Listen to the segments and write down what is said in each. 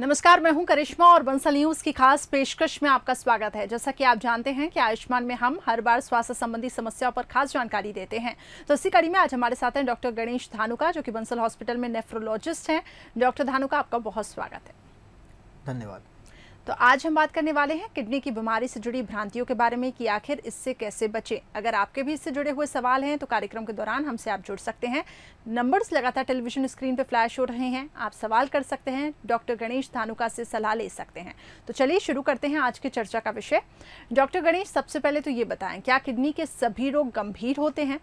नमस्कार मैं हूं करिश्मा और बंसल न्यूज की खास पेशकश में आपका स्वागत है जैसा कि आप जानते हैं कि आयुष्मान में हम हर बार स्वास्थ्य संबंधी समस्याओं पर खास जानकारी देते हैं तो इसी कड़ी में आज हमारे साथ हैं डॉक्टर गणेश धानुका जो कि बंसल हॉस्पिटल में नेफ्रोलॉजिस्ट हैं डॉक्टर धानुका आपका बहुत स्वागत है धन्यवाद तो आज हम बात करने वाले हैं किडनी की बीमारी से जुड़ी भ्रांतियों के बारे में कि आखिर इससे कैसे बचें अगर आपके भी इससे जुड़े हुए सवाल हैं तो कार्यक्रम के दौरान हमसे आप जुड़ सकते हैं नंबर्स लगातार टेलीविजन स्क्रीन पर फ्लैश हो रहे हैं आप सवाल कर सकते हैं डॉक्टर गणेश धानुका से सलाह ले सकते हैं तो चलिए शुरू करते हैं आज की चर्चा का विषय डॉक्टर गणेश सबसे पहले तो ये बताएं क्या किडनी के सभी रोग गंभीर होते हैं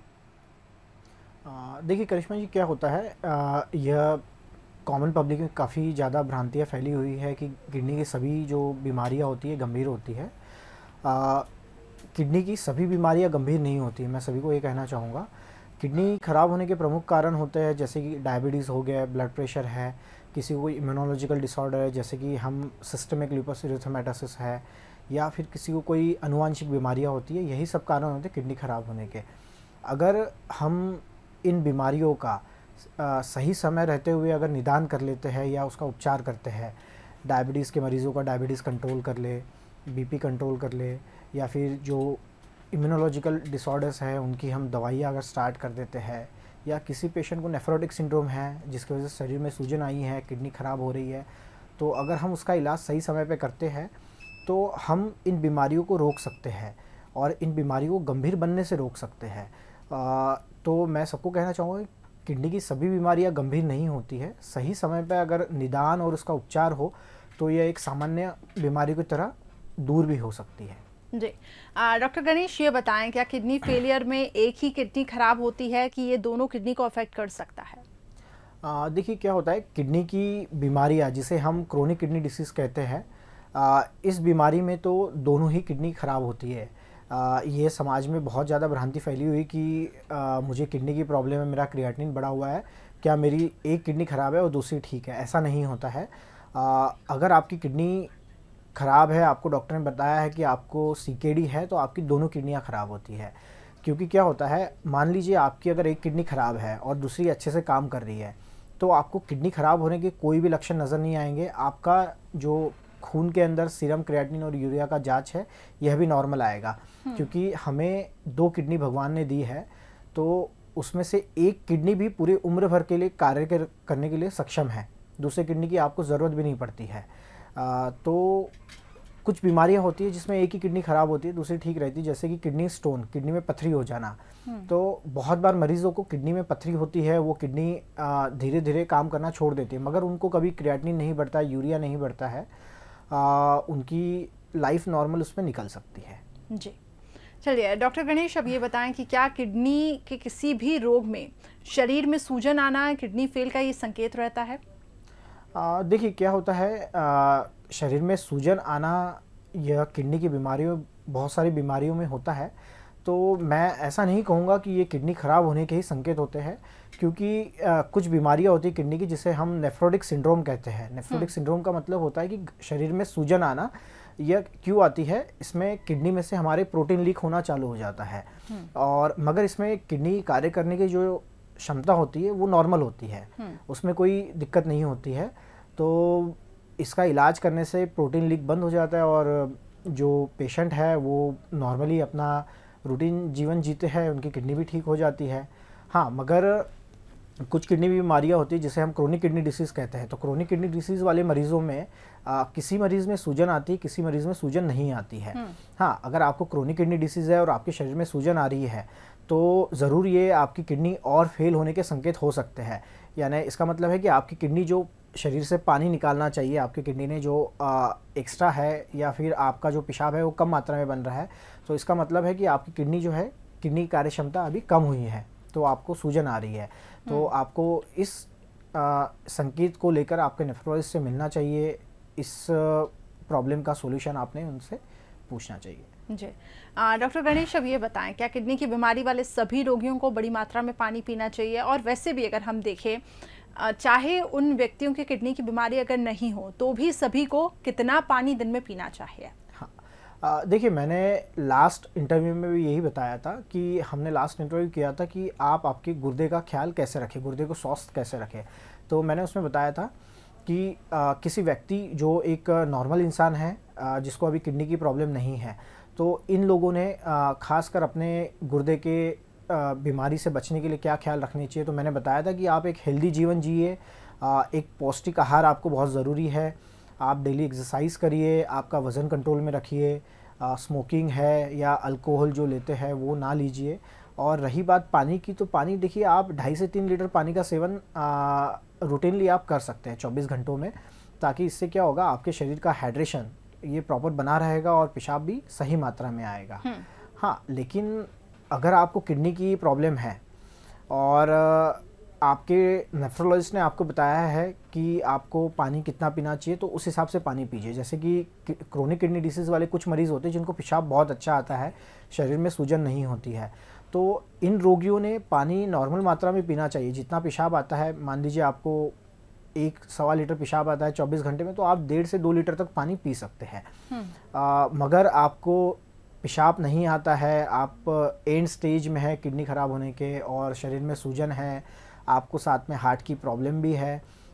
देखिए करिश्मा जी क्या होता है यह कॉमन पब्लिक में काफ़ी ज़्यादा भ्रांतियाँ फैली हुई है कि किडनी की सभी जो बीमारियाँ होती है गंभीर होती है किडनी की सभी बीमारियाँ गंभीर नहीं होती मैं सभी को ये कहना चाहूँगा किडनी ख़राब होने के प्रमुख कारण होते हैं जैसे कि डायबिटीज़ हो गया ब्लड प्रेशर है किसी को इम्यूनोलॉजिकल डिसऑर्डर है जैसे कि हम सिस्टमिक ल्यूपस है या फिर किसी को कोई अनुवांशिक बीमारियाँ होती है यही सब कारण होते हैं किडनी ख़राब होने के अगर हम इन बीमारियों का सही समय रहते हुए अगर निदान कर लेते हैं या उसका उपचार करते हैं डायबिटीज़ के मरीज़ों का डायबिटीज़ कंट्रोल कर ले बीपी कंट्रोल कर ले या फिर जो इम्यूनोलॉजिकल डिसऑर्डर्स हैं उनकी हम दवाइयाँ अगर स्टार्ट कर देते हैं या किसी पेशेंट को नेफ्रोटिक सिंड्रोम है जिसकी वजह से शरीर में सूजन आई है किडनी ख़राब हो रही है तो अगर हम उसका इलाज सही समय पर करते हैं तो हम इन बीमारियों को रोक सकते हैं और इन बीमारियों को गंभीर बनने से रोक सकते हैं तो मैं सबको कहना चाहूँगा किडनी की सभी बीमारियां गंभीर नहीं होती है सही समय पर अगर निदान और उसका उपचार हो तो यह एक सामान्य बीमारी की तरह दूर भी हो सकती है जी डॉक्टर गणेश ये बताएं क्या किडनी फेलियर में एक ही किडनी खराब होती है कि ये दोनों किडनी को अफेक्ट कर सकता है देखिए क्या होता है किडनी की बीमारियाँ जिसे हम क्रोनिक किडनी डिसीज़ कहते हैं इस बीमारी में तो दोनों ही किडनी खराब होती है आ, ये समाज में बहुत ज़्यादा भ्रांति फैली हुई कि आ, मुझे किडनी की प्रॉब्लम है मेरा क्रियाटिन बढ़ा हुआ है क्या मेरी एक किडनी ख़राब है और दूसरी ठीक है ऐसा नहीं होता है आ, अगर आपकी किडनी ख़राब है आपको डॉक्टर ने बताया है कि आपको सी है तो आपकी दोनों किडनियाँ ख़राब होती है क्योंकि क्या होता है मान लीजिए आपकी अगर एक किडनी ख़राब है और दूसरी अच्छे से काम कर रही है तो आपको किडनी ख़राब होने के कोई भी लक्षण नज़र नहीं आएंगे आपका जो खून के अंदर सीरम क्रियाटिन और यूरिया का जांच है यह भी नॉर्मल आएगा हम्म। क्योंकि हमें दो किडनी भगवान ने दी है तो उसमें से एक किडनी भी पूरी उम्र भर के लिए कार्य करने के लिए सक्षम है दूसरे किडनी की आपको ज़रूरत भी नहीं पड़ती है आ, तो कुछ बीमारियां होती है जिसमें एक ही किडनी ख़राब होती है दूसरी ठीक रहती है जैसे कि किडनी स्टोन किडनी में पथरी हो जाना हम्म। तो बहुत बार मरीज़ों को किडनी में पथरी होती है वो किडनी धीरे धीरे काम करना छोड़ देती है मगर उनको कभी क्रियाटिन नहीं बढ़ता यूरिया नहीं बढ़ता है आ, उनकी लाइफ नॉर्मल उसमें निकल सकती है जी चलिए डॉक्टर गणेश अब ये बताएं कि क्या किडनी के किसी भी रोग में शरीर में सूजन आना किडनी फेल का ये संकेत रहता है देखिए क्या होता है आ, शरीर में सूजन आना यह किडनी की बीमारियों बहुत सारी बीमारियों में होता है तो मैं ऐसा नहीं कहूँगा कि ये किडनी ख़राब होने के ही संकेत होते हैं क्योंकि आ, कुछ बीमारियां होती है किडनी की जिसे हम नेफ्रोडिक सिंड्रोम कहते हैं नेफ्रोडिक हम्म। सिंड्रोम का मतलब होता है कि शरीर में सूजन आना यह क्यों आती है इसमें किडनी में से हमारे प्रोटीन लीक होना चालू हो जाता है हम्म। और मगर इसमें किडनी कार्य करने की जो क्षमता होती है वो नॉर्मल होती है हम्म। उसमें कोई दिक्कत नहीं होती है तो इसका इलाज करने से प्रोटीन लीक बंद हो जाता है और जो पेशेंट है वो नॉर्मली अपना रूटीन जीवन जीते हैं उनकी किडनी भी ठीक हो जाती है हाँ मगर कुछ किडनी बीमारियां होती है जिसे हम क्रोनिक किडनी डिसीज़ कहते हैं तो क्रोनिक किडनी डिसीज़ वाले मरीज़ों में आ, किसी मरीज़ में सूजन आती है किसी मरीज़ में सूजन नहीं आती है हम्म। हाँ अगर आपको क्रोनिक किडनी डिसीज़ है और आपके शरीर में सूजन आ रही है तो ज़रूर ये आपकी किडनी और फेल होने के संकेत हो सकते हैं यानी इसका मतलब है कि आपकी किडनी जो शरीर से पानी निकालना चाहिए आपकी किडनी ने जो आ, एक्स्ट्रा है या फिर आपका जो पेशाब है वो कम मात्रा में बन रहा है तो इसका मतलब है कि आपकी किडनी जो है किडनी कार्य क्षमता अभी कम हुई है तो आपको सूजन आ रही है तो हम्म। आपको इस आ, संकेत को लेकर आपके नेफ्रोलॉजिस्ट से मिलना चाहिए इस प्रॉब्लम का सोल्यूशन आपने उनसे पूछना चाहिए जी डॉक्टर गणेश अब ये बताएं क्या किडनी की बीमारी वाले सभी रोगियों को बड़ी मात्रा में पानी पीना चाहिए और वैसे भी अगर हम देखें चाहे उन व्यक्तियों के किडनी की बीमारी अगर नहीं हो तो भी सभी को कितना पानी दिन में पीना चाहिए देखिए मैंने लास्ट इंटरव्यू में भी यही बताया था कि हमने लास्ट इंटरव्यू किया था कि आप आपके गुर्दे का ख्याल कैसे रखें गुर्दे को स्वस्थ कैसे रखें तो मैंने उसमें बताया था कि आ, किसी व्यक्ति जो एक नॉर्मल इंसान है आ, जिसको अभी किडनी की प्रॉब्लम नहीं है तो इन लोगों ने ख़ासकर अपने गुर्दे के बीमारी से बचने के लिए क्या ख्याल रखने चाहिए तो मैंने बताया था कि आप एक हेल्दी जीवन जिए एक पौष्टिक आहार आपको बहुत ज़रूरी है आप डेली एक्सरसाइज करिए आपका वज़न कंट्रोल में रखिए स्मोकिंग है या अल्कोहल जो लेते हैं वो ना लीजिए और रही बात पानी की तो पानी देखिए आप ढाई से तीन लीटर पानी का सेवन रूटीनली आप कर सकते हैं चौबीस घंटों में ताकि इससे क्या होगा आपके शरीर का हाइड्रेशन ये प्रॉपर बना रहेगा और पेशाब भी सही मात्रा में आएगा हम्म। हाँ लेकिन अगर आपको किडनी की प्रॉब्लम है और आपके नेफ्रोलॉजिस्ट ने आपको बताया है कि आपको पानी कितना पीना चाहिए तो उस हिसाब से पानी पीजिए जैसे कि क्रोनिक किडनी डिसीज़ वाले कुछ मरीज़ होते हैं जिनको पेशाब बहुत अच्छा आता है शरीर में सूजन नहीं होती है तो इन रोगियों ने पानी नॉर्मल मात्रा में पीना चाहिए जितना पेशाब आता है मान लीजिए आपको एक सवा लीटर पेशाब आता है चौबीस घंटे में तो आप डेढ़ से दो लीटर तक पानी पी सकते हैं हम्म। मगर आपको पेशाब नहीं आता है आप एंड स्टेज में है किडनी ख़राब होने के और शरीर में सूजन है आपको साथ में हार्ट की प्रॉब्लम भी है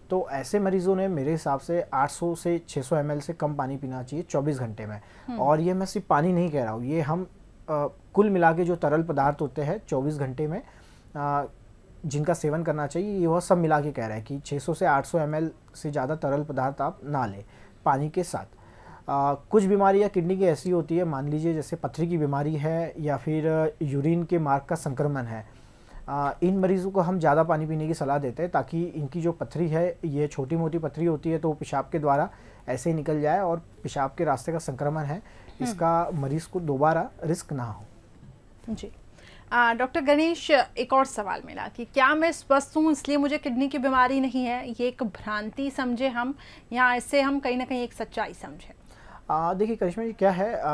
तो ऐसे मरीजों ने मेरे हिसाब से 800 से 600 सौ से कम पानी पीना चाहिए 24 घंटे में हम्म। और ये मैं सिर्फ पानी नहीं कह रहा हूँ ये हम आ, कुल मिला के जो तरल पदार्थ होते हैं 24 घंटे में आ, जिनका सेवन करना चाहिए ये वह सब मिला के कह रहा है कि 600 से 800 सौ से ज़्यादा तरल पदार्थ आप ना लें पानी के साथ आ, कुछ बीमारियाँ किडनी की ऐसी होती है मान लीजिए जैसे पथरी की बीमारी है या फिर यूरिन के मार्ग का संक्रमण है इन मरीज़ों को हम ज़्यादा पानी पीने की सलाह देते हैं ताकि इनकी जो पथरी है ये छोटी मोटी पथरी होती है तो पेशाब के द्वारा ऐसे ही निकल जाए और पेशाब के रास्ते का संक्रमण है हम्म। इसका मरीज़ को दोबारा रिस्क ना हो जी डॉक्टर गणेश एक और सवाल मिला कि क्या मैं स्वस्थ हूँ इसलिए मुझे किडनी की बीमारी नहीं है ये एक भ्रांति समझे हम या इससे हम कहीं ना कहीं एक सच्चाई समझें देखिए करिश्मा जी क्या है आ,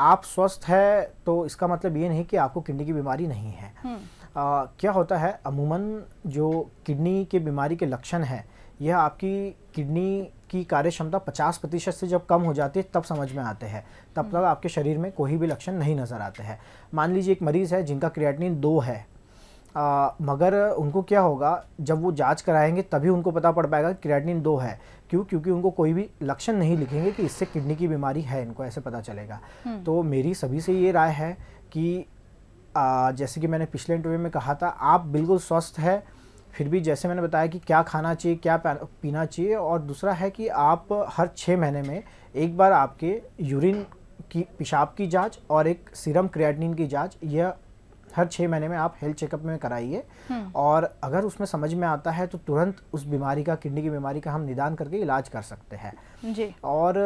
आप स्वस्थ है तो इसका मतलब ये नहीं कि आपको किडनी की बीमारी नहीं है हम्म। आ, क्या होता है अमूमन जो किडनी के बीमारी के लक्षण हैं यह आपकी किडनी की कार्य क्षमता पचास प्रतिशत से जब कम हो जाती है तब समझ में आते हैं तब हम्म। तक आपके शरीर में कोई भी लक्षण नहीं नज़र आते हैं मान लीजिए एक मरीज़ है जिनका क्रिएटिनिन दो है आ, मगर उनको क्या होगा जब वो जांच कराएंगे तभी उनको पता पड़ पाएगा कि क्रिएटिनिन दो है क्यों क्योंकि उनको कोई भी लक्षण नहीं लिखेंगे कि इससे किडनी की बीमारी है इनको ऐसे पता चलेगा हम्म। तो मेरी सभी से ये राय है कि जैसे कि मैंने पिछले इंटरव्यू में कहा था आप बिल्कुल स्वस्थ है फिर भी जैसे मैंने बताया कि क्या खाना चाहिए क्या पीना चाहिए और दूसरा है कि आप हर छः महीने में एक बार आपके यूरिन की पेशाब की जांच और एक सीरम क्रिएटिनिन की जांच यह हर छः महीने में आप हेल्थ चेकअप में कराइए हम्म। और अगर उसमें समझ में आता है तो तुरंत उस बीमारी का किडनी की बीमारी का हम निदान करके इलाज कर सकते हैं जी और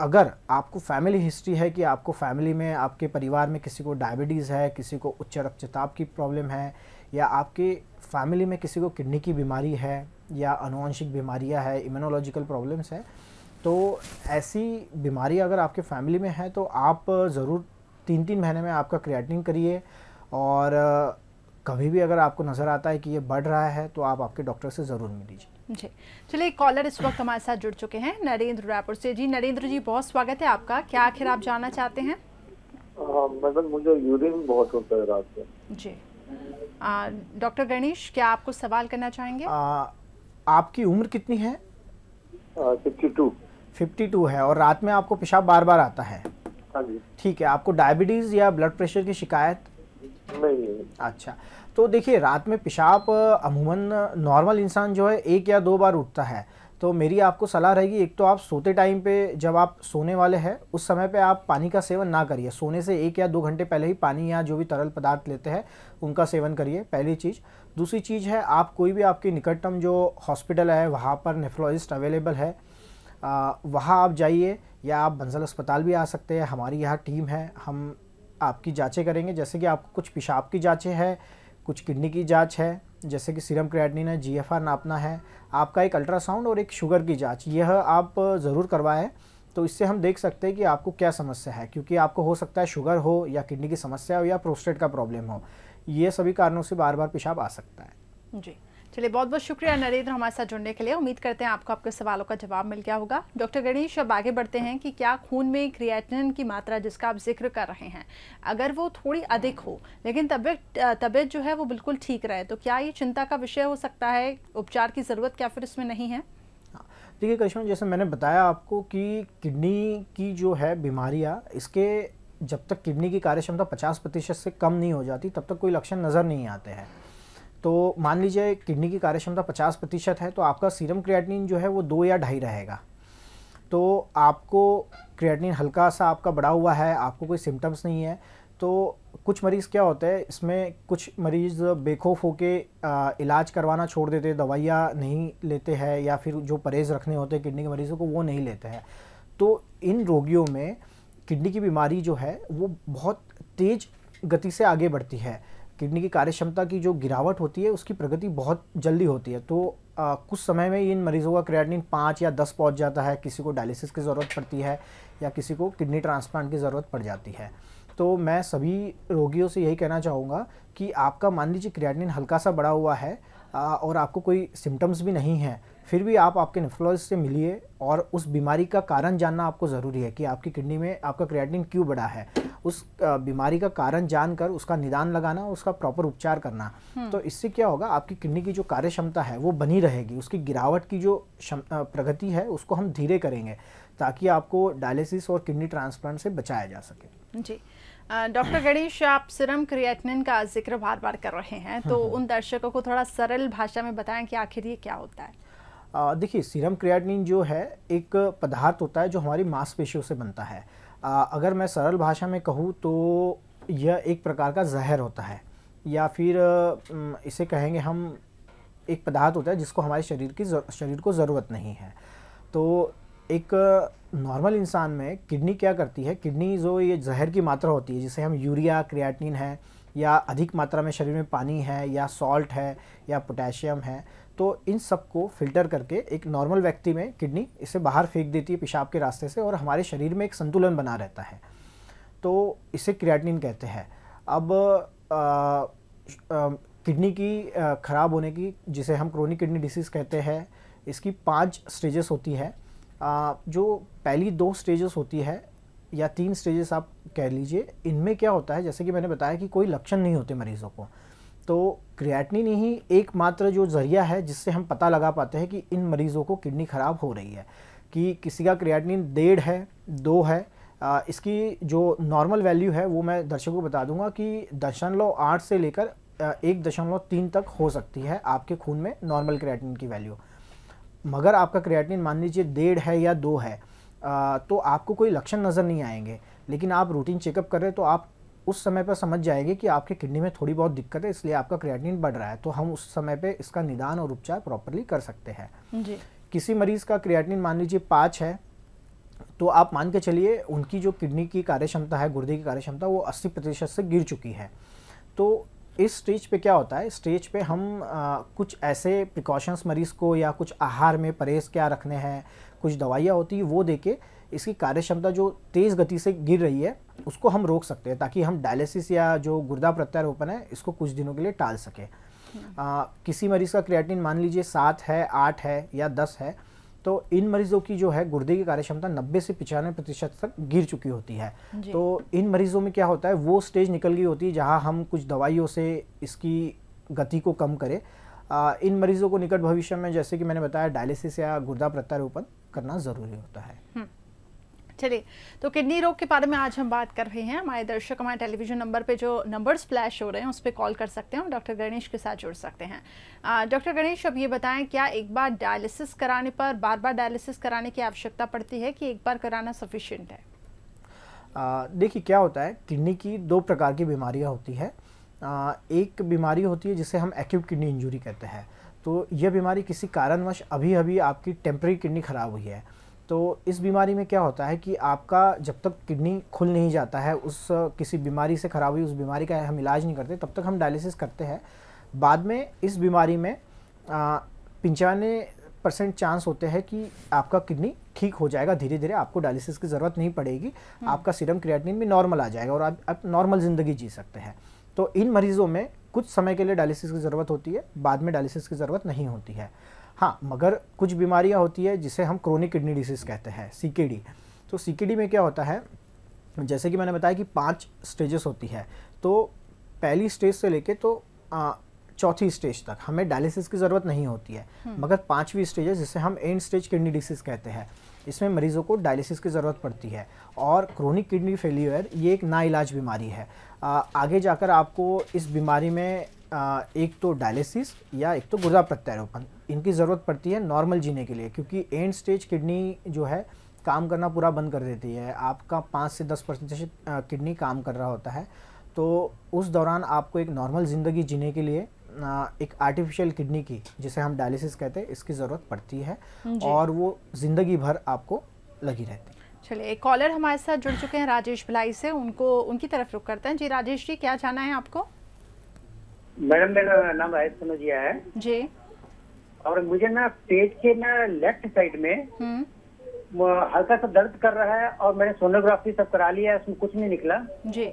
अगर आपको फैमिली हिस्ट्री है कि आपको फैमिली में आपके परिवार में किसी को डायबिटीज़ है किसी को उच्च रक्तचाप की प्रॉब्लम है या आपके फैमिली में किसी को किडनी की बीमारी है या अनुवांशिक बीमारियां है इम्यूनोलॉजिकल प्रॉब्लम्स है तो ऐसी बीमारी अगर आपके फैमिली में है तो आप ज़रूर तीन तीन महीने में आपका क्रिएटिन करिए और कभी भी अगर आपको नज़र आता है कि ये बढ़ रहा है तो आप आपके डॉक्टर से ज़रूर मिलीजिए जी चलिए कॉलर इस वक्त हमारे साथ जुड़ चुके हैं नरेंद्र रायपुर से जी नरेंद्र जी बहुत स्वागत है आपका क्या आखिर आप जानना चाहते हैं हाँ, मैडम मतलब मुझे यूरिन बहुत होता है रात जी डॉक्टर गणेश क्या आपको सवाल करना चाहेंगे आ, आपकी उम्र कितनी है फिफ्टी टू है और रात में आपको पेशाब बार बार आता है हाँ ठीक है आपको डायबिटीज या ब्लड प्रेशर की शिकायत नहीं अच्छा तो देखिए रात में पेशाब अमूमन नॉर्मल इंसान जो है एक या दो बार उठता है तो मेरी आपको सलाह रहेगी एक तो आप सोते टाइम पे जब आप सोने वाले हैं उस समय पे आप पानी का सेवन ना करिए सोने से एक या दो घंटे पहले ही पानी या जो भी तरल पदार्थ लेते हैं उनका सेवन करिए पहली चीज़ दूसरी चीज़ है आप कोई भी आपके निकटतम जो हॉस्पिटल है वहाँ पर नेफ्रोलॉजिस्ट अवेलेबल है वहाँ आप जाइए या आप बंसल अस्पताल भी आ सकते हैं हमारी यहाँ टीम है हम आपकी जाँचें करेंगे जैसे कि आपको कुछ पेशाब की जाँचें हैं कुछ किडनी की जाँच है जैसे कि सीरम क्रिएटिनिन है जीएफआर नापना है आपका एक अल्ट्रासाउंड और एक शुगर की जांच यह आप ज़रूर करवाएं तो इससे हम देख सकते हैं कि आपको क्या समस्या है क्योंकि आपको हो सकता है शुगर हो या किडनी की समस्या हो या प्रोस्टेट का प्रॉब्लम हो ये सभी कारणों से बार बार पेशाब आ सकता है जी चलिए बहुत बहुत शुक्रिया नरेंद्र हमारे साथ जुड़ने के लिए उम्मीद करते हैं आपको आपके सवालों का जवाब मिल गया होगा डॉक्टर गणेश अब आगे बढ़ते हैं कि क्या खून में क्रिएटिनिन की मात्रा जिसका आप जिक्र कर रहे हैं अगर वो थोड़ी अधिक हो लेकिन तबियत तबियत जो है वो बिल्कुल ठीक रहे तो क्या ये चिंता का विषय हो सकता है उपचार की ज़रूरत क्या फिर इसमें नहीं है हाँ, देखिए करिश्मा जैसे मैंने बताया आपको कि किडनी की जो है बीमारियाँ इसके जब तक किडनी की कार्यक्षमता 50 प्रतिशत से कम नहीं हो जाती तब तक कोई लक्षण नज़र नहीं आते हैं तो मान लीजिए किडनी की कार्यक्षमता पचास प्रतिशत है तो आपका सीरम क्रिएटिनिन जो है वो दो या ढाई रहेगा तो आपको क्रिएटिनिन हल्का सा आपका बढ़ा हुआ है आपको कोई सिम्टम्स नहीं है तो कुछ मरीज़ क्या होते हैं इसमें कुछ मरीज़ बेखौफ होके इलाज करवाना छोड़ देते दवाइयाँ नहीं लेते हैं या फिर जो परहेज़ रखने होते हैं किडनी के मरीज़ों को वो नहीं लेते हैं तो इन रोगियों में किडनी की बीमारी जो है वो बहुत तेज़ गति से आगे बढ़ती है किडनी की कार्य क्षमता की जो गिरावट होती है उसकी प्रगति बहुत जल्दी होती है तो आ, कुछ समय में इन मरीज़ों का क्रियाटिन पाँच या दस पहुंच जाता है किसी को डायलिसिस की ज़रूरत पड़ती है या किसी को किडनी ट्रांसप्लांट की ज़रूरत पड़ जाती है तो मैं सभी रोगियों से यही कहना चाहूँगा कि आपका मान लीजिए क्रियाटिन हल्का सा बड़ा हुआ है आ, और आपको कोई सिम्टम्स भी नहीं है फिर भी आप आपके नेफ्रोलॉजिस्ट से मिलिए और उस बीमारी का कारण जानना आपको ज़रूरी है कि आपकी किडनी में आपका क्रिएटिन क्यों बढ़ा है उस बीमारी का कारण जानकर उसका निदान लगाना उसका प्रॉपर उपचार करना हम्म। तो इससे क्या होगा आपकी किडनी की जो कार्य क्षमता है वो बनी रहेगी उसकी गिरावट की जो प्रगति है उसको हम धीरे करेंगे ताकि आपको डायलिसिस और किडनी ट्रांसप्लांट से बचाया जा सके जी डॉक्टर गणेश आप सिरम क्रिएटिनिन का जिक्र बार बार कर रहे हैं तो हम्म, हम्म। उन दर्शकों को थोड़ा सरल भाषा में बताएं कि आखिर ये क्या होता है देखिए सीरम क्रिएटिनिन जो है एक पदार्थ होता है जो हमारी मांसपेशियों से बनता है आ, अगर मैं सरल भाषा में कहूँ तो यह एक प्रकार का जहर होता है या फिर इसे कहेंगे हम एक पदार्थ होता है जिसको हमारे शरीर की शरीर को ज़रूरत नहीं है तो एक नॉर्मल इंसान में किडनी क्या करती है किडनी जो ये जहर की मात्रा होती है जिसे हम यूरिया क्रिएटिनिन है या अधिक मात्रा में शरीर में पानी है या सॉल्ट है या पोटेशियम है तो इन सब को फिल्टर करके एक नॉर्मल व्यक्ति में किडनी इसे बाहर फेंक देती है पेशाब के रास्ते से और हमारे शरीर में एक संतुलन बना रहता है तो इसे क्रियाटिन कहते हैं अब किडनी की ख़राब होने की जिसे हम क्रोनिक किडनी डिसीज़ कहते हैं इसकी पांच स्टेजेस होती है आ, जो पहली दो स्टेजेस होती है या तीन स्टेजेस आप कह लीजिए इनमें क्या होता है जैसे कि मैंने बताया कि कोई लक्षण नहीं होते मरीज़ों को तो क्रियाटिनिन ही एकमात्र जो ज़रिया है जिससे हम पता लगा पाते हैं कि इन मरीज़ों को किडनी ख़राब हो रही है कि किसी का क्रियाटिनिन डेढ़ है दो है आ, इसकी जो नॉर्मल वैल्यू है वो मैं दर्शकों को बता दूंगा कि दशमलव आठ से लेकर एक दशमलव तीन तक हो सकती है आपके खून में नॉर्मल क्रियाटिन की वैल्यू मगर आपका क्रियाटिन मान लीजिए डेढ़ है या दो है तो आपको कोई लक्षण नज़र नहीं आएंगे लेकिन आप रूटीन चेकअप करें तो आप उस समय पर समझ जाएंगे कि आपके किडनी में थोड़ी बहुत दिक्कत है इसलिए आपका क्रिएटिनिन बढ़ रहा है तो हम उस समय पर इसका निदान और उपचार प्रॉपरली कर सकते हैं जी किसी मरीज़ का क्रिएटिनिन मान लीजिए पाँच है तो आप मान के चलिए उनकी जो किडनी की कार्यक्षमता है गुर्दे की कार्यक्षमता वो 80 प्रतिशत से गिर चुकी है तो इस स्टेज पे क्या होता है स्टेज पे हम आ, कुछ ऐसे प्रिकॉशंस मरीज़ को या कुछ आहार में परहेज़ क्या रखने हैं कुछ दवाइयाँ होती हैं वो दे के इसकी कार्यक्षमता जो तेज़ गति से गिर रही है उसको हम रोक सकते हैं ताकि हम डायलिसिस या जो गुर्दा प्रत्यारोपण है इसको कुछ दिनों के लिए टाल सकें हम्म। किसी मरीज़ का क्रिएटिन मान लीजिए सात है आठ है या दस है तो इन मरीजों की जो है गुर्दे की कार्यक्षमता 90 से पिचानवे प्रतिशत तक गिर चुकी होती है तो इन मरीजों में क्या होता है वो स्टेज निकल गई होती है जहाँ हम कुछ दवाइयों से इसकी गति को कम करें इन मरीजों को निकट भविष्य में जैसे कि मैंने बताया डायलिसिस या गुर्दा प्रत्यारोपण करना ज़रूरी होता है हम्म। चलिए तो किडनी रोग के बारे में आज हम बात कर रहे हैं हमारे दर्शक हमारे टेलीविजन नंबर पे जो नंबर्स फ्लैश हो रहे हैं उस पर कॉल कर सकते हैं और डॉक्टर गणेश के साथ जुड़ सकते हैं डॉक्टर गणेश अब ये बताएं क्या एक बार डायलिसिस कराने पर बार बार डायलिसिस कराने की आवश्यकता पड़ती है कि एक बार कराना सफिशियंट है देखिए क्या होता है किडनी की दो प्रकार की बीमारियाँ होती है एक बीमारी होती है जिसे हम एक्यूट किडनी इंजरी कहते हैं तो यह बीमारी किसी कारणवश अभी अभी आपकी टेम्प्रेरी किडनी ख़राब हुई है तो इस बीमारी में क्या होता है कि आपका जब तक किडनी खुल नहीं जाता है उस किसी बीमारी से ख़राब हुई उस बीमारी का हम इलाज नहीं करते तब तक हम डायलिसिस करते हैं बाद में इस बीमारी में पंचानवे परसेंट चांस होते हैं कि आपका किडनी ठीक हो जाएगा धीरे धीरे आपको डायलिसिस की ज़रूरत नहीं पड़ेगी हम्म। आपका सीरम क्रिएटिनिन भी नॉर्मल आ जाएगा और आप, आप नॉर्मल ज़िंदगी जी सकते हैं तो इन मरीज़ों में कुछ समय के लिए डायलिसिस की ज़रूरत होती है बाद में डायलिसिस की ज़रूरत नहीं होती है हाँ मगर कुछ बीमारियाँ होती है जिसे हम क्रोनिक किडनी डिसीज़ कहते हैं सी तो सी में क्या होता है जैसे कि मैंने बताया कि पाँच स्टेजेस होती है तो पहली स्टेज से लेके तो चौथी स्टेज तक हमें डायलिसिस की ज़रूरत नहीं होती है हम्म। मगर पाँचवीं स्टेज है जिसे हम एंड स्टेज किडनी डिसीज़ कहते हैं इसमें मरीज़ों को डायलिसिस की ज़रूरत पड़ती है और क्रोनिक किडनी फेलियर ये एक नाइलाज बीमारी है आ, आगे जाकर आपको इस बीमारी में आ, एक तो डायलिसिस या एक तो गुर्दा प्रत्यारोपण इनकी ज़रूरत पड़ती है नॉर्मल जीने के लिए क्योंकि एंड स्टेज किडनी जो है काम करना पूरा बंद कर देती है आपका पाँच से दस परसेंट किडनी काम कर रहा होता है तो उस दौरान आपको एक नॉर्मल ज़िंदगी जीने के लिए एक आर्टिफिशियल किडनी की जिसे हम डायलिसिस कहते हैं इसकी ज़रूरत पड़ती है और वो ज़िंदगी भर आपको लगी रहती है चलिए एक कॉलर हमारे साथ जुड़ चुके हैं राजेश भिलाई से उनको उनकी तरफ रुक करते हैं जी राजेश जी क्या जाना है आपको मैडम मेरा नाम राजेश कनौजिया है जी और मुझे ना पेट के ना लेफ्ट साइड में हम्म। हल्का सा दर्द कर रहा है और मैंने सोनोग्राफी सब करा लिया है उसमें कुछ नहीं निकला जी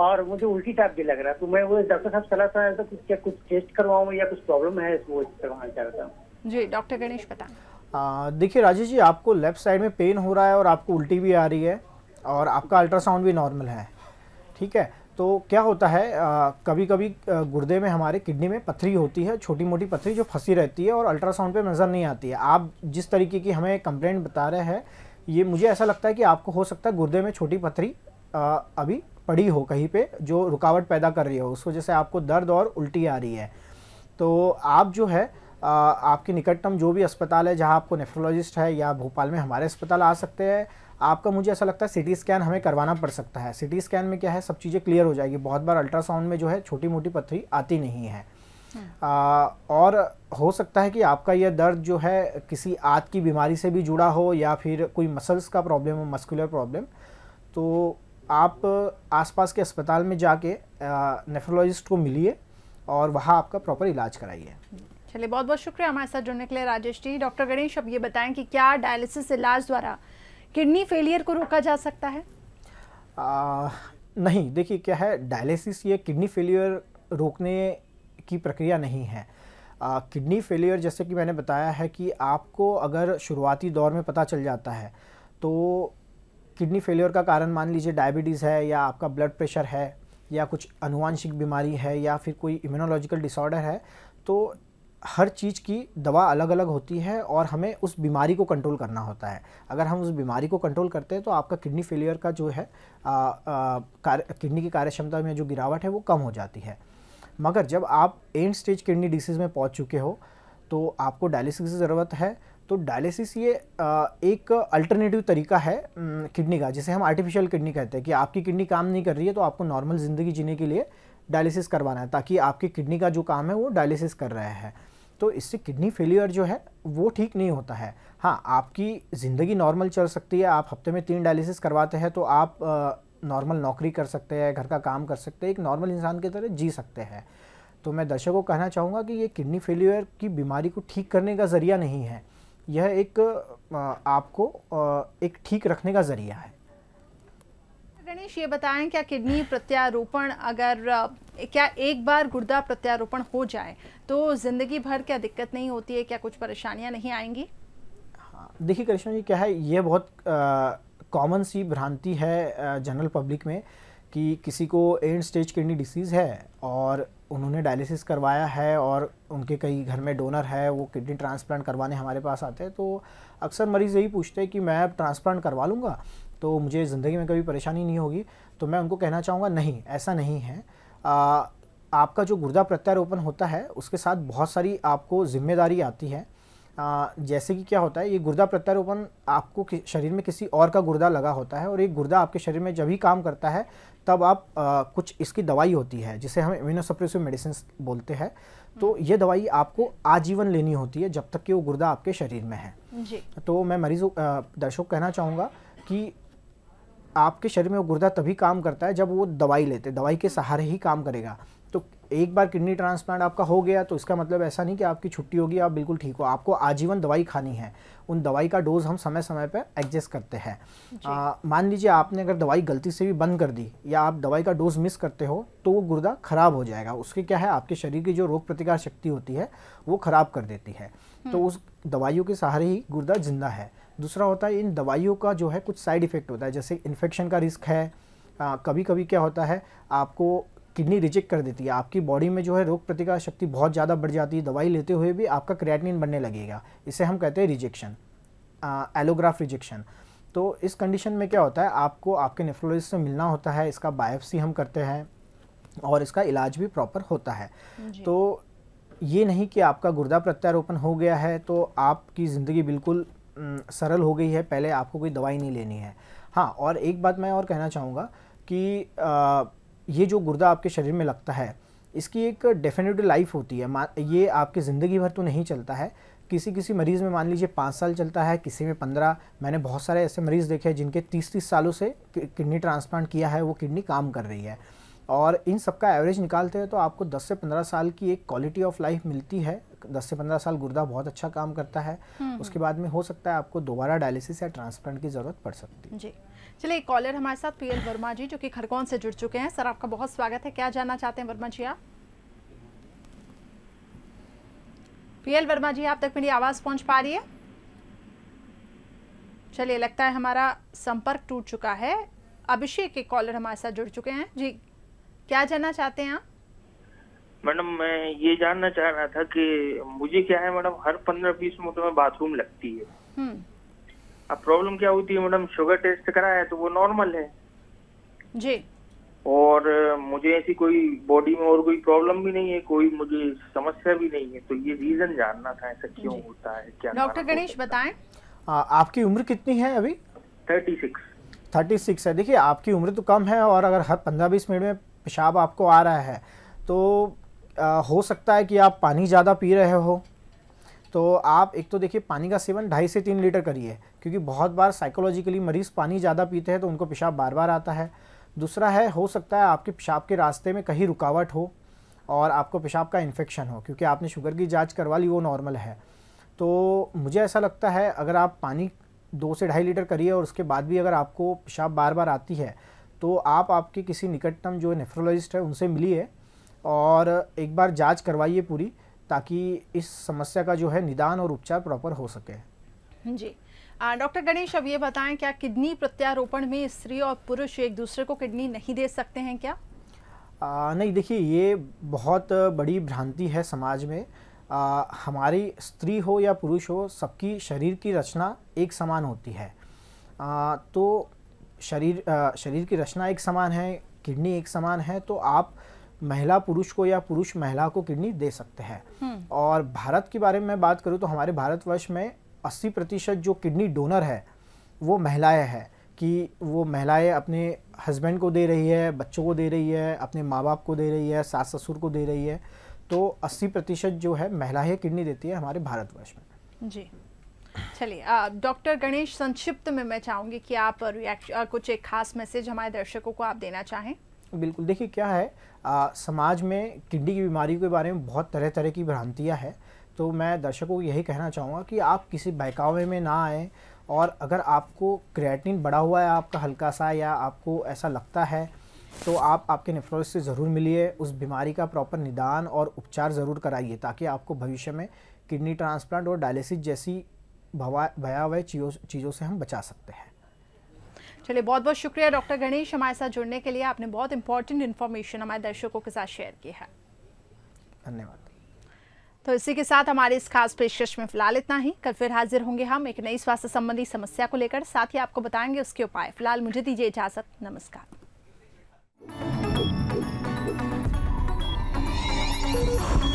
और मुझे उल्टी टाइप भी लग रहा है तो मैं वो डॉक्टर साहब सलाह चाह रहा था कुछ क्या कुछ टेस्ट करवाऊँ या कुछ प्रॉब्लम है वो करवाना चाह रहा था जी डॉक्टर गणेश पता देखिए राजेश जी आपको लेफ्ट साइड में पेन हो रहा है और आपको उल्टी भी आ रही है और आपका अल्ट्रासाउंड भी नॉर्मल है ठीक है तो क्या होता है आ, कभी कभी गुर्दे में हमारे किडनी में पथरी होती है छोटी मोटी पथरी जो फंसी रहती है और अल्ट्रासाउंड पे नज़र नहीं आती है आप जिस तरीके की हमें कंप्लेंट बता रहे हैं ये मुझे ऐसा लगता है कि आपको हो सकता है गुर्दे में छोटी पथरी अभी पड़ी हो कहीं पे जो रुकावट पैदा कर रही हो उस वजह से आपको दर्द और उल्टी आ रही है तो आप जो है आपके निकटतम जो भी अस्पताल है जहाँ आपको नेफ्रोलॉजिस्ट है या भोपाल में हमारे अस्पताल आ सकते हैं आपका मुझे ऐसा लगता है सिटी स्कैन हमें करवाना पड़ सकता है सिटी स्कैन में क्या है सब चीज़ें क्लियर हो जाएगी बहुत बार अल्ट्रासाउंड में जो है छोटी मोटी पथरी आती नहीं है आ, हम्म। और हो सकता है कि आपका यह दर्द जो है किसी आत की बीमारी से भी जुड़ा हो या फिर कोई मसल्स का प्रॉब्लम हो मस्कुलर प्रॉब्लम तो आप आसपास के अस्पताल में जाके नेफ्रोलॉजिस्ट को मिलिए और वहाँ आपका प्रॉपर इलाज कराइए चलिए बहुत बहुत शुक्रिया हमारे साथ जुड़ने के लिए राजेश जी डॉक्टर गणेश अब ये बताएं कि क्या डायलिसिस इलाज द्वारा किडनी फेलियर को रोका जा सकता है आ, नहीं देखिए क्या है डायलिसिस ये किडनी फेलियर रोकने की प्रक्रिया नहीं है किडनी फेलियर जैसे कि मैंने बताया है कि आपको अगर शुरुआती दौर में पता चल जाता है तो किडनी फेलियर का कारण मान लीजिए डायबिटीज़ है या आपका ब्लड प्रेशर है या कुछ अनुवांशिक बीमारी है या फिर कोई इम्यूनोलॉजिकल डिसऑर्डर है तो हर चीज़ की दवा अलग अलग होती है और हमें उस बीमारी को कंट्रोल करना होता है अगर हम उस बीमारी को कंट्रोल करते हैं तो आपका किडनी फेलियर का जो है किडनी की कार्यक्षमता में जो गिरावट है वो कम हो जाती है मगर जब आप एंड स्टेज किडनी डिसीज़ में पहुंच चुके हो तो आपको डायलिसिस की ज़रूरत है तो डायलिसिस ये एक अल्टरनेटिव तरीका है किडनी का जिसे हम आर्टिफिशियल किडनी कहते हैं कि आपकी किडनी काम नहीं कर रही है तो आपको नॉर्मल ज़िंदगी जीने के लिए डायलिसिस करवाना है ताकि आपकी किडनी का जो काम है वो डायलिसिस कर रहा है तो इससे किडनी फेलियर जो है वो ठीक नहीं होता है हाँ आपकी ज़िंदगी नॉर्मल चल सकती है आप हफ्ते में तीन डायलिसिस करवाते हैं तो आप नॉर्मल नौकरी कर सकते हैं घर का काम कर सकते हैं एक नॉर्मल इंसान की तरह जी सकते हैं तो मैं दर्शकों को कहना चाहूँगा कि ये किडनी फेलियर की बीमारी को ठीक करने का ज़रिया नहीं है यह एक आपको एक ठीक रखने का ज़रिया है गणेश ये बताएं क्या किडनी प्रत्यारोपण अगर क्या एक बार गुर्दा प्रत्यारोपण हो जाए तो ज़िंदगी भर क्या दिक्कत नहीं होती है क्या कुछ परेशानियां नहीं आएंगी हाँ देखिए करिश्मा जी क्या है ये बहुत कॉमन सी भ्रांति है जनरल पब्लिक में कि किसी को एंड स्टेज किडनी डिसीज़ है और उन्होंने डायलिसिस करवाया है और उनके कई घर में डोनर है वो किडनी ट्रांसप्लांट करवाने हमारे पास आते हैं तो अक्सर मरीज़ यही पूछते हैं कि मैं ट्रांसप्लांट करवा लूँगा तो मुझे ज़िंदगी में कभी परेशानी नहीं होगी तो मैं उनको कहना चाहूँगा नहीं ऐसा नहीं है आ, आपका जो गुर्दा प्रत्यारोपण होता है उसके साथ बहुत सारी आपको जिम्मेदारी आती है आ, जैसे कि क्या होता है ये गुर्दा प्रत्यारोपण आपको शरीर में किसी और का गुर्दा लगा होता है और ये गुर्दा आपके शरीर में जब ही काम करता है तब आप आ, कुछ इसकी दवाई होती है जिसे हम इम्यूनोसप्रेसिव मेडिसिन बोलते हैं तो हम्म। ये दवाई आपको आजीवन लेनी होती है जब तक कि वो गुर्दा आपके शरीर में है जी। तो मैं मरीजों दर्शक कहना चाहूँगा कि आपके शरीर में वो गुर्दा तभी काम करता है जब वो दवाई लेते दवाई के सहारे ही काम करेगा एक बार किडनी ट्रांसप्लांट आपका हो गया तो इसका मतलब ऐसा नहीं कि आपकी छुट्टी होगी आप बिल्कुल ठीक हो आपको आजीवन दवाई खानी है उन दवाई का डोज हम समय समय पर एडजस्ट करते हैं मान लीजिए आपने अगर दवाई गलती से भी बंद कर दी या आप दवाई का डोज मिस करते हो तो वो गुर्दा ख़राब हो जाएगा उसके क्या है आपके शरीर की जो रोग प्रतिकार शक्ति होती है वो ख़राब कर देती है तो हम्म। उस दवाइयों के सहारे ही गुर्दा जिंदा है दूसरा होता है इन दवाइयों का जो है कुछ साइड इफ़ेक्ट होता है जैसे इन्फेक्शन का रिस्क है आ, कभी कभी क्या होता है आपको किडनी रिजेक्ट कर देती है आपकी बॉडी में जो है रोग प्रतिकार शक्ति बहुत ज़्यादा बढ़ जाती है दवाई लेते हुए भी आपका क्रिएटिनिन बनने लगेगा इसे हम कहते हैं रिजेक्शन एलोग्राफ रिजेक्शन तो इस कंडीशन में क्या होता है आपको आपके नेफ्रोलॉजिस्ट से मिलना होता है इसका बायोप्सी हम करते हैं और इसका इलाज भी प्रॉपर होता है तो ये नहीं कि आपका गुर्दा प्रत्यारोपण हो गया है तो आपकी ज़िंदगी बिल्कुल सरल हो गई है पहले आपको कोई दवाई नहीं लेनी है हाँ और एक बात मैं और कहना चाहूँगा कि आ, ये जो गुर्दा आपके शरीर में लगता है इसकी एक डेफिनेट लाइफ होती है ये आपकी ज़िंदगी भर तो नहीं चलता है किसी किसी मरीज़ में मान लीजिए पाँच साल चलता है किसी में पंद्रह मैंने बहुत सारे ऐसे मरीज़ देखे हैं जिनके तीस तीस सालों से किडनी ट्रांसप्लांट किया है वो किडनी काम कर रही है और इन सब का एवरेज निकालते हैं तो आपको 10 से 15 साल की एक क्वालिटी ऑफ लाइफ मिलती है 10 से 15 साल गुर्दा बहुत अच्छा काम करता है हम्म। उसके बाद में हो सकता है आपको दोबारा डायलिसिस या ट्रांसप्लांट की ज़रूरत पड़ सकती है जी चलिए कॉलर हमारे साथ पीएल वर्मा जी जो कि खरगोन से जुड़ चुके हैं सर आपका बहुत स्वागत है क्या जानना चाहते हैं वर्मा जी आप पीएल वर्मा जी आप तक मेरी आवाज पहुंच पा रही है चलिए लगता है हमारा संपर्क टूट चुका है अभिषेक के कॉलर हमारे साथ जुड़ चुके हैं जी क्या जानना चाहते हैं आप मैडम मैं ये जानना चाह रहा था कि मुझे क्या है मैडम हर पंद्रह बीस मिनट में बाथरूम लगती है हम्म। अब प्रॉब्लम क्या हुई थी मैडम शुगर टेस्ट कराया तो वो नॉर्मल है जी और मुझे ऐसी कोई बॉडी में और कोई प्रॉब्लम भी नहीं है कोई मुझे समस्या भी नहीं है तो ये रीजन जानना था ऐसा क्यों होता है क्या डॉक्टर गणेश बताएं आपकी उम्र कितनी है अभी थर्टी सिक्स थर्टी सिक्स है देखिए आपकी उम्र तो कम है और अगर हर पंद्रह बीस मिनट में पेशाब आपको आ रहा है तो आ, हो सकता है कि आप पानी ज़्यादा पी रहे हो तो आप एक तो देखिए पानी का सेवन ढाई से तीन लीटर करिए क्योंकि बहुत बार साइकोलॉजिकली मरीज़ पानी ज़्यादा पीते हैं तो उनको पेशाब बार बार आता है दूसरा है हो सकता है आपके पेशाब के रास्ते में कहीं रुकावट हो और आपको पेशाब का इन्फेक्शन हो क्योंकि आपने शुगर की जाँच करवा ली वो नॉर्मल है तो मुझे ऐसा लगता है अगर आप पानी दो से ढाई लीटर करिए और उसके बाद भी अगर आपको पेशाब बार बार आती है तो आप आपके किसी निकटतम जो नेफ्रोलॉजिस्ट है उनसे मिलिए और एक बार जांच करवाइए पूरी ताकि इस समस्या का जो है निदान और उपचार प्रॉपर हो सके जी डॉक्टर गणेश अब ये बताएं क्या किडनी प्रत्यारोपण में स्त्री और पुरुष एक दूसरे को किडनी नहीं दे सकते हैं क्या आ, नहीं देखिए ये बहुत बड़ी भ्रांति है समाज में आ, हमारी स्त्री हो या पुरुष हो सबकी शरीर की रचना एक समान होती है आ, तो शरीर आ, शरीर की रचना एक समान है किडनी एक समान है तो आप महिला पुरुष को या पुरुष महिला को किडनी दे सकते हैं हम्म। और भारत के बारे में बात करूँ तो हमारे भारतवर्ष में अस्सी प्रतिशत जो किडनी डोनर है वो महिलाएं हैं कि वो महिलाएं अपने हस्बैंड को दे रही है बच्चों को दे रही है अपने माँ बाप को दे रही है सास ससुर को दे रही है तो 80 प्रतिशत जो है महिलाएं किडनी देती है हमारे भारतवर्ष में जी चलिए डॉक्टर गणेश संक्षिप्त में मैं चाहूँगी कि आप रिएक्शन कुछ एक खास मैसेज हमारे दर्शकों को आप देना चाहें बिल्कुल देखिए क्या है आ, समाज में किडनी की बीमारी के बारे में बहुत तरह तरह की भ्रांतियाँ हैं तो मैं दर्शकों को यही कहना चाहूँगा कि आप किसी बहकावे में ना आएँ और अगर आपको क्रिएटिन बढ़ा हुआ है आपका हल्का सा या आपको ऐसा लगता है तो आप आपके नेफ्रोलॉजिस्ट से ज़रूर मिलिए उस बीमारी का प्रॉपर निदान और उपचार ज़रूर कराइए ताकि आपको भविष्य में किडनी ट्रांसप्लांट और डायलिसिस जैसी भवा भयावह चीज़ों से हम बचा सकते हैं चलिए बहुत बहुत शुक्रिया डॉक्टर गणेश हमारे साथ जुड़ने के लिए आपने बहुत इंपॉर्टेंट इन्फॉर्मेशन हमारे दर्शकों के साथ शेयर की है धन्यवाद तो इसी के साथ हमारे इस खास पेशकश में फिलहाल इतना ही कल फिर हाजिर होंगे हम एक नई स्वास्थ्य संबंधी समस्या को लेकर साथ ही आपको बताएंगे उसके उपाय फिलहाल मुझे दीजिए इजाजत नमस्कार Thank you.